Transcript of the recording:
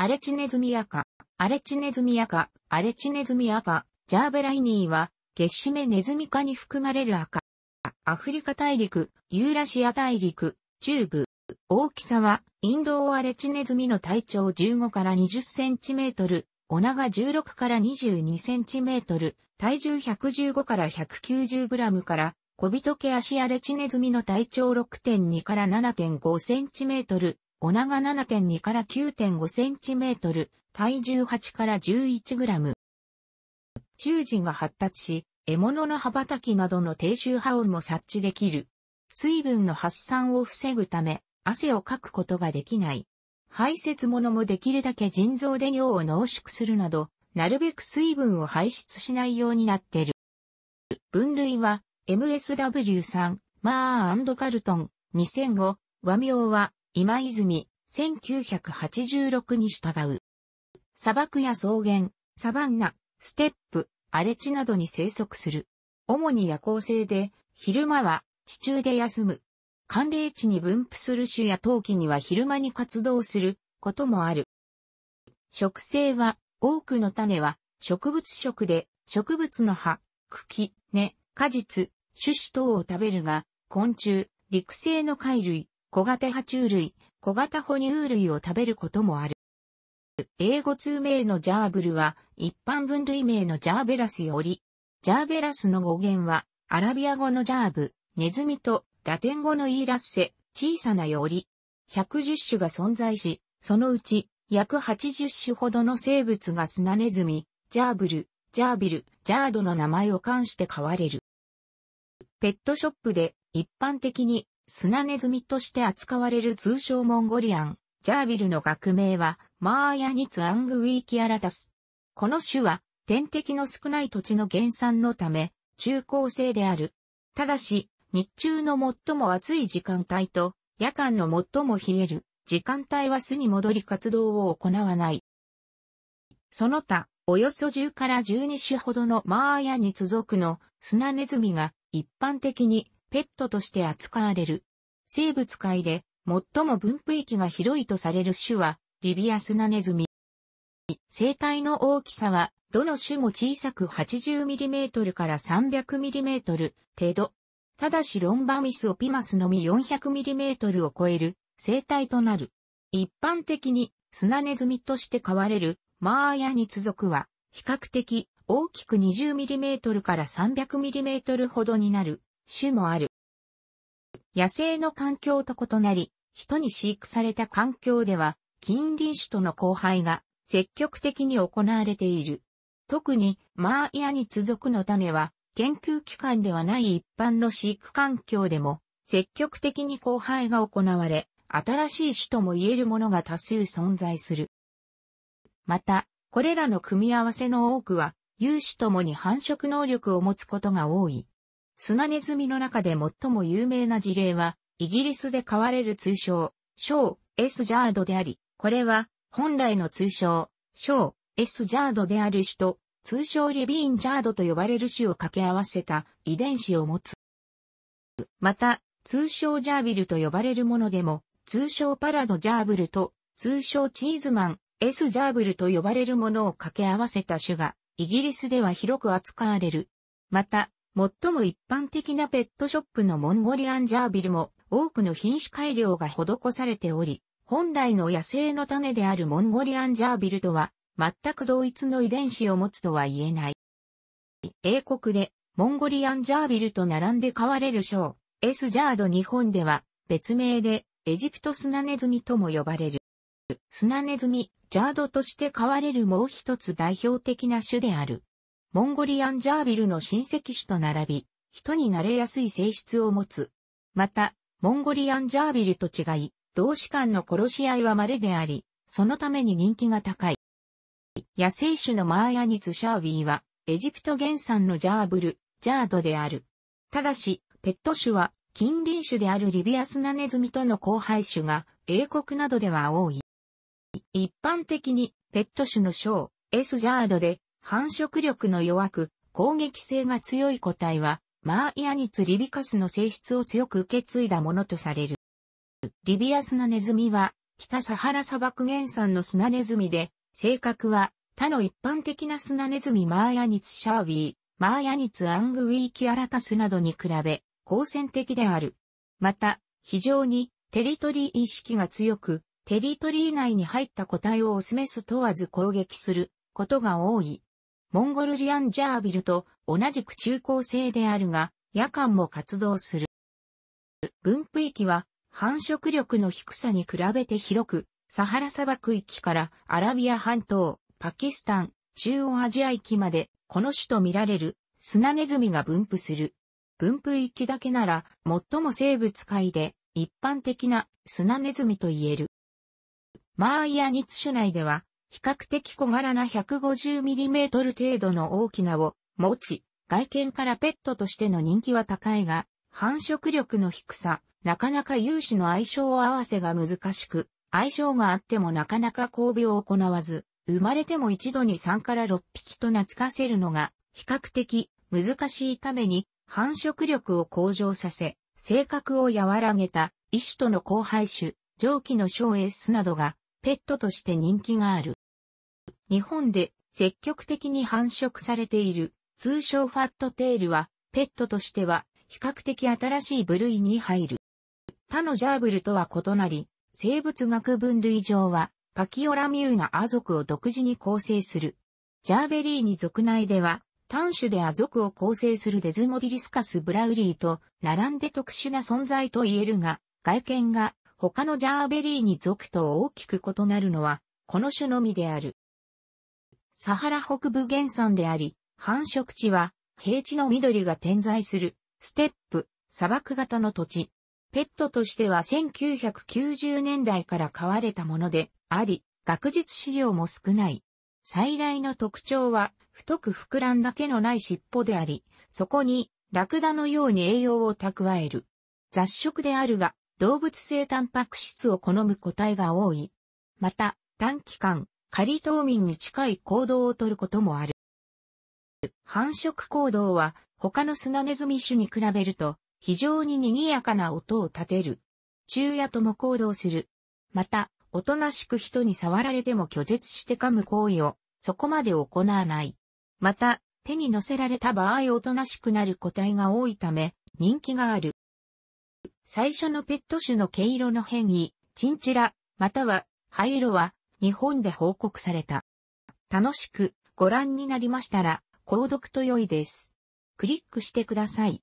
アレチネズミ赤、アレチネズミ赤、アレチネズミ赤、ジャーベライニーは、ゲッシメネズミ科に含まれる赤。アフリカ大陸、ユーラシア大陸、中部。大きさは、インドオアレチネズミの体長15から20センチメートル、お長16から22センチメートル、体重115から190グラムから、小人毛足アレチネズミの体長6.2から7.5センチメートル、お長7.2から9.5センチメートル、体重8から11グラム。中耳が発達し、獲物の羽ばたきなどの低周波音も察知できる。水分の発散を防ぐため、汗をかくことができない。排泄物もできるだけ腎臓で尿を濃縮するなど、なるべく水分を排出しないようになってる。分類は、MSW3、マーカルトン、2005、和名は、今泉、1986に従う。砂漠や草原、サバンナ、ステップ、荒れ地などに生息する。主に夜行性で、昼間は地中で休む。寒冷地に分布する種や陶器には昼間に活動することもある。植生は、多くの種は植物食で、植物の葉、茎、根、果実、種子等を食べるが、昆虫、陸生の貝類、小型爬虫類、小型哺乳類を食べることもある。英語通名のジャーブルは、一般分類名のジャーベラスより、ジャーベラスの語源は、アラビア語のジャーブ、ネズミと、ラテン語のイーラッセ、小さなより、110種が存在し、そのうち、約80種ほどの生物が砂ネズミ、ジャーブル、ジャービル、ジャードの名前を冠して飼われる。ペットショップで一般的にスナネズミとして扱われる通称モンゴリアン、ジャービルの学名は、マーヤニツアングウィーキアラタス。この種は、天敵の少ない土地の原産のため、中高生である。ただし、日中の最も暑い時間帯と、夜間の最も冷える時間帯は巣に戻り活動を行わない。その他、およそ10から12種ほどのマーヤニツ族のスナネズミが一般的にペットとして扱われる。生物界で最も分布域が広いとされる種はリビアスナネズミ。生体の大きさはどの種も小さく 80mm から 300mm 程度。ただしロンバミスオピマスのみ 400mm を超える生体となる。一般的にスナネズミとして飼われるマーヤに続くは比較的大きく 20mm から 300mm ほどになる種もある。野生の環境と異なり、人に飼育された環境では、近隣種との交配が積極的に行われている。特に、マーイアに続くの種は、研究機関ではない一般の飼育環境でも、積極的に交配が行われ、新しい種とも言えるものが多数存在する。また、これらの組み合わせの多くは、有種ともに繁殖能力を持つことが多い。砂ネズミの中で最も有名な事例は、イギリスで飼われる通称、ショ S ジャードであり、これは、本来の通称、ショ S ジャードである種と、通称リビーンジャードと呼ばれる種を掛け合わせた遺伝子を持つ。また、通称ジャービルと呼ばれるものでも、通称パラドジャーブルと、通称チーズマン、S ジャーブルと呼ばれるものを掛け合わせた種が、イギリスでは広く扱われる。また、最も一般的なペットショップのモンゴリアンジャービルも多くの品種改良が施されており、本来の野生の種であるモンゴリアンジャービルとは全く同一の遺伝子を持つとは言えない。英国でモンゴリアンジャービルと並んで飼われる賞、S ジャード日本では別名でエジプトスナネズミとも呼ばれる。スナネズミ、ジャードとして飼われるもう一つ代表的な種である。モンゴリアンジャービルの親戚種と並び、人になれやすい性質を持つ。また、モンゴリアンジャービルと違い、同士間の殺し合いは稀であり、そのために人気が高い。野生種のマーヤニツシャービーは、エジプト原産のジャーブル、ジャードである。ただし、ペット種は、近隣種であるリビアスナネズミとの交配種が、英国などでは多い。一般的に、ペット種の小、S ジャードで、繁殖力の弱く、攻撃性が強い個体は、マーイアニツリビカスの性質を強く受け継いだものとされる。リビアスナネズミは、北サハラ砂漠原産の砂ネズミで、性格は、他の一般的な砂ネズミマーヤニツシャービー、マーヤニツアングウィーキアラタスなどに比べ、好戦的である。また、非常にテリトリー意識が強く、テリトリー内に入った個体をオスメス問わず攻撃することが多い。モンゴルリアンジャービルと同じく中高生であるが、夜間も活動する。分布域は繁殖力の低さに比べて広く、サハラ砂漠域からアラビア半島、パキスタン、中央アジア域まで、この種と見られる砂ネズミが分布する。分布域だけなら、最も生物界で一般的な砂ネズミと言える。マーイアニツ種内では、比較的小柄な 150mm 程度の大きなを持ち、外見からペットとしての人気は高いが、繁殖力の低さ、なかなか有志の相性を合わせが難しく、相性があってもなかなか交尾を行わず、生まれても一度に3から6匹と懐かせるのが、比較的難しいために、繁殖力を向上させ、性格を和らげた、異種との交配種、蒸気の小 S などがペットとして人気がある。日本で積極的に繁殖されている通称ファットテールはペットとしては比較的新しい部類に入る。他のジャーブルとは異なり、生物学分類上はパキオラミューナア族を独自に構成する。ジャーベリーニ族内では単種でア族を構成するデズモディリスカス・ブラウリーと並んで特殊な存在と言えるが、外見が他のジャーベリーに属と大きく異なるのは、この種のみである。サハラ北部原産であり、繁殖地は、平地の緑が点在する、ステップ、砂漠型の土地。ペットとしては1990年代から飼われたものであり、学術資料も少ない。最大の特徴は、太く膨らんだ毛のない尻尾であり、そこに、ラクダのように栄養を蓄える。雑食であるが、動物性タンパク質を好む個体が多い。また、短期間、仮冬眠に近い行動をとることもある。繁殖行動は他のスナネズミ種に比べると非常に賑やかな音を立てる。昼夜とも行動する。また、おとなしく人に触られても拒絶して噛む行為をそこまで行わない。また、手に乗せられた場合おとなしくなる個体が多いため人気がある。最初のペット種の毛色の変異、チンチラ、または灰色は日本で報告された。楽しくご覧になりましたら、購読と良いです。クリックしてください。